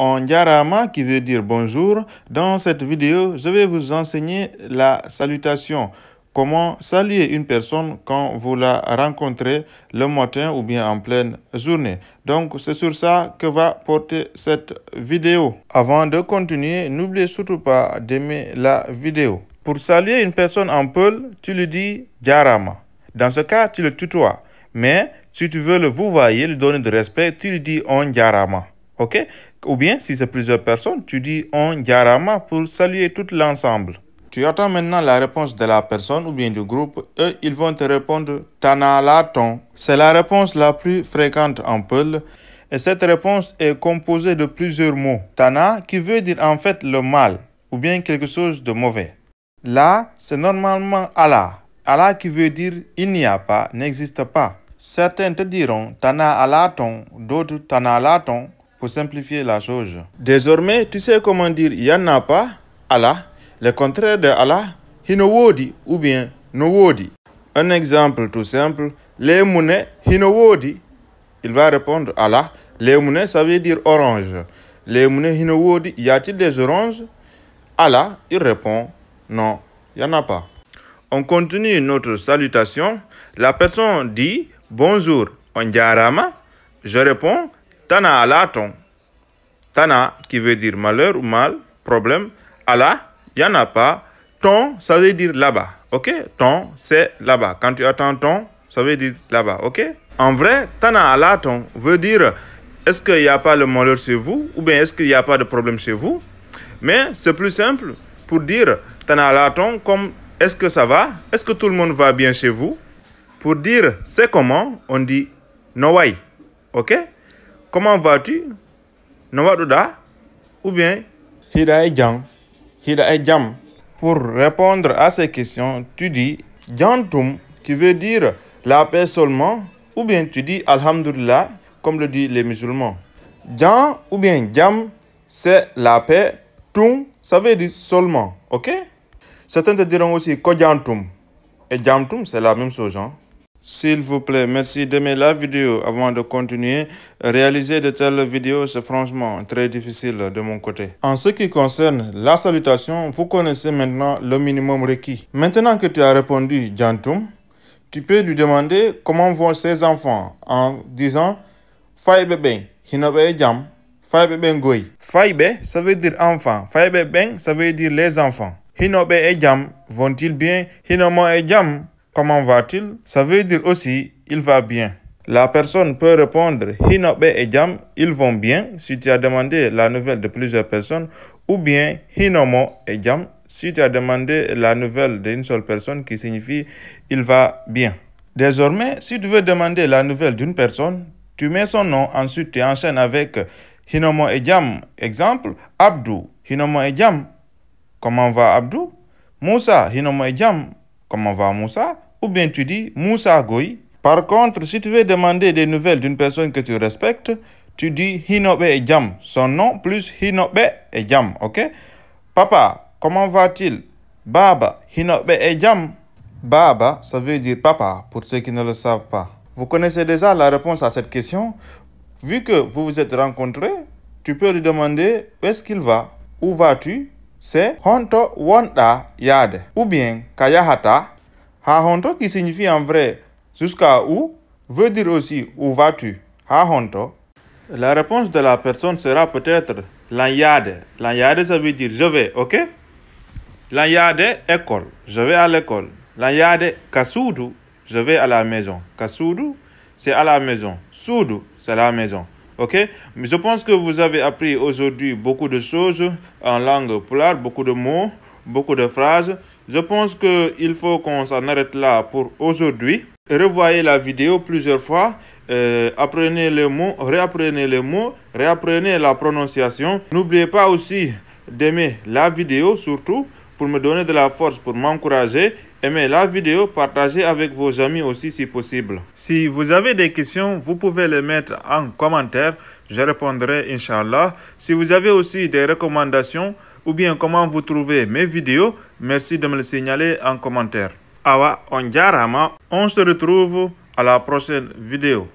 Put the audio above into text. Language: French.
en Yarama qui veut dire bonjour. Dans cette vidéo, je vais vous enseigner la salutation. Comment saluer une personne quand vous la rencontrez le matin ou bien en pleine journée. Donc c'est sur ça que va porter cette vidéo. Avant de continuer, n'oubliez surtout pas d'aimer la vidéo. Pour saluer une personne en peul, tu lui dis Yarama. Dans ce cas, tu le tutoies. Mais si tu veux le vouvoyer, lui donner de respect, tu lui dis on Yarama. OK Ou bien, si c'est plusieurs personnes, tu dis on yarama pour saluer tout l'ensemble. Tu attends maintenant la réponse de la personne ou bien du groupe et ils vont te répondre tana laton ». C'est la réponse la plus fréquente en Peul. Et cette réponse est composée de plusieurs mots. Tana qui veut dire en fait le mal ou bien quelque chose de mauvais. Là, c'est normalement Allah. Allah qui veut dire il n'y a pas, n'existe pas. Certains te diront Tana Alaton, d'autres Tana laton » pour simplifier la chose. Désormais, tu sais comment dire il n'y en a pas, Allah, le contraire de Allah, Hinowodi ou bien Nowodi. Un exemple tout simple, les MUNE Hinowodi. Il va répondre Allah. Les MUNE, ça veut dire orange. Les MUNE Hinowodi, y a-t-il des oranges Allah, il répond non, il n'y en a pas. On continue notre salutation. La personne dit bonjour, on Je réponds Tana alaton. Tana qui veut dire malheur ou mal, problème. Allah, il n'y en a pas. Ton, ça veut dire là-bas. OK Ton, c'est là-bas. Quand tu attends ton, ça veut dire là-bas. OK En vrai, Tana alaton veut dire est-ce qu'il n'y a pas le malheur chez vous ou bien est-ce qu'il n'y a pas de problème chez vous Mais c'est plus simple pour dire Tana alaton comme est-ce que ça va Est-ce que tout le monde va bien chez vous Pour dire c'est comment, on dit way? OK comment vas-tu Nawaduda ou bien hira jam jam pour répondre à ces questions tu dis jantum qui veut dire la paix seulement ou bien tu dis alhamdulillah comme le disent les musulmans jan ou bien jam c'est la paix tum ça veut dire seulement ok certains te diront aussi kojantum et jamtum c'est la même chose hein? S'il vous plaît, merci d'aimer la vidéo avant de continuer. Réaliser de telles vidéos, c'est franchement très difficile de mon côté. En ce qui concerne la salutation, vous connaissez maintenant le minimum requis. Maintenant que tu as répondu Jantum, tu peux lui demander comment vont ses enfants en disant "Faibe ben, hinobe jam, faibe ben goy ».« ça veut dire enfant. "Faibe ben », ça veut dire les enfants. Hinobe et vont-ils bien? Hinomo et comment va-t-il Ça veut dire aussi il va bien. La personne peut répondre Hinobe et Jam, ils vont bien si tu as demandé la nouvelle de plusieurs personnes, ou bien Hinomo et Jam si tu as demandé la nouvelle d'une seule personne qui signifie il va bien. Désormais, si tu veux demander la nouvelle d'une personne, tu mets son nom, ensuite tu enchaînes avec Hinomo et Exemple, Abdou, Hinomo et Comment va Abdou? Moussa, Hinomo et Comment va Moussa? Ou bien tu dis Moussa Goy. Par contre, si tu veux demander des nouvelles d'une personne que tu respectes, tu dis Hinobe Ejam, son nom plus Hinobe Ejam, ok Papa, comment va-t-il Baba, Hinobe Ejam. Baba, ça veut dire papa, pour ceux qui ne le savent pas. Vous connaissez déjà la réponse à cette question. Vu que vous vous êtes rencontrés, tu peux lui demander où est-ce qu'il va, où vas-tu C'est Honto Wanda Yade ou bien Kayahata Hahonto qui signifie en vrai jusqu'à où veut dire aussi où vas-tu Hahonto. La réponse de la personne sera peut-être l'anyade. L'anyade ça veut dire je vais, ok L'anyade école, je vais à l'école. L'anyade kasudu, je vais à la maison. Kasudu, c'est à la maison. soudu c'est la maison. Ok Mais je pense que vous avez appris aujourd'hui beaucoup de choses en langue polaire, beaucoup de mots, beaucoup de phrases je pense qu'il faut qu'on s'en arrête là pour aujourd'hui. Revoyez la vidéo plusieurs fois. Euh, apprenez les mots, réapprenez les mots, réapprenez la prononciation. N'oubliez pas aussi d'aimer la vidéo surtout pour me donner de la force, pour m'encourager. Aimez la vidéo, partagez avec vos amis aussi si possible. Si vous avez des questions, vous pouvez les mettre en commentaire. Je répondrai, Inch'Allah. Si vous avez aussi des recommandations, ou bien comment vous trouvez mes vidéos, merci de me le signaler en commentaire. Awa revoir, on se retrouve à la prochaine vidéo.